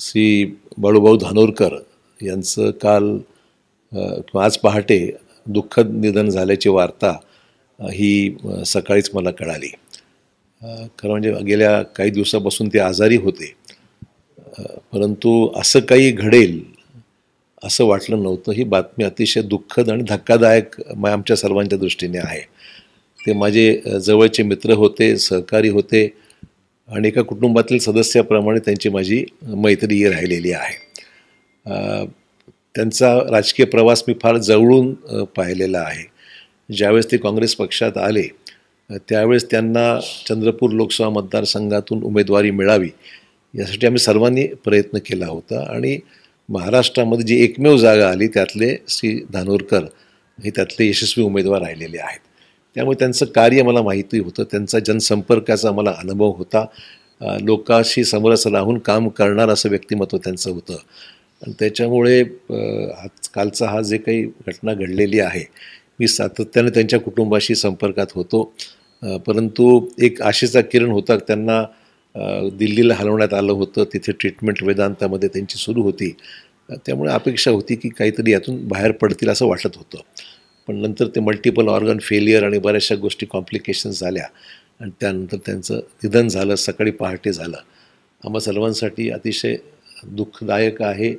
श्री बाळूभाऊ धानोरकर यांचं काल आज पहाटे दुःखद निधन झाल्याची वार्ता ही सकाळीच मला कळाली खरं म्हणजे गेल्या काही दिवसापासून ते आजारी होते परंतु असं काही घडेल असं वाटलं नव्हतं ही बातमी अतिशय दुःखद आणि धक्कादायक आमच्या सर्वांच्या दृष्टीने आहे ते माझे जवळचे मित्र होते सहकारी होते आणि एका कुटुंबातील सदस्याप्रमाणे त्यांची माझी मैत्री राहिलेली आहे त्यांचा राजकीय प्रवास मी फार जवळून पाहिलेला आहे ज्यावेळेस ते काँग्रेस पक्षात आले त्यावेळेस त्यांना चंद्रपूर लोकसभा मतदारसंघातून उमेदवारी मिळावी यासाठी आम्ही सर्वांनी प्रयत्न केला होता आणि महाराष्ट्रामध्ये जी एकमेव जागा आली त्यातले श्री धानोरकर हे त्यातले यशस्वी उमेदवार राहिलेले आहेत त्यामुळे त्यांचं कार्य मला माहिती होतं त्यांचा जनसंपर्काचा मला अनुभव होता लोकाशी समरस राहून काम करणार असं व्यक्तिमत्व त्यांचं होतं आणि त्याच्यामुळे आजकालचा हा जे काही घटना घडलेली आहे मी सातत्याने त्यांच्या कुटुंबाशी संपर्कात होतो परंतु एक आशेचा किरण होता त्यांना दिल्लीला हलवण्यात आलं होतं तिथे ट्रीटमेंट वेदांतामध्ये त्यांची सुरू होती त्यामुळे अपेक्षा होती की काहीतरी यातून बाहेर पडतील असं वाटत होतं पण नंतर ते मल्टिपल ऑर्गन फेलियर आणि बऱ्याचशा गोष्टी कॉम्प्लिकेशन्स झाल्या आणि त्यानंतर त्यांचं निधन झालं सकाळी पहाटे झालं आम्हा सर्वांसाठी अतिशय दुःखदायक आहे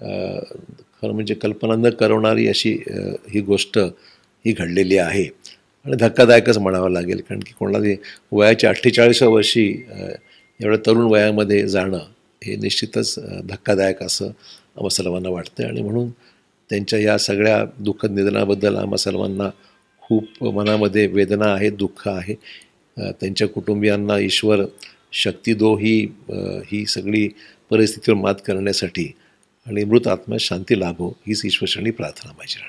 खरं म्हणजे कल्पना न करवणारी अशी ही गोष्ट ही घडलेली आहे आणि धक्कादायकच म्हणावं लागेल कारण की कोणाला वयाच्या अठ्ठेचाळीसव्या वर्षी एवढ्या तरुण वयामध्ये जाणं हे निश्चितच धक्कादायक असं आम्हा सर्वांना वाटतं आणि म्हणून त्यांच्या या सगळ्या दुःख निधनाबद्दल आम्हा सर्वांना खूप मनामध्ये वेदना आहे दुःख आहे त्यांच्या कुटुंबियांना ईश्वर शक्ती दो ही ही सगळी परिस्थितीवर मात करण्यासाठी आणि मृत आत्मा शांती लाभो हीच ईश्वरशनी प्रार्थना माझी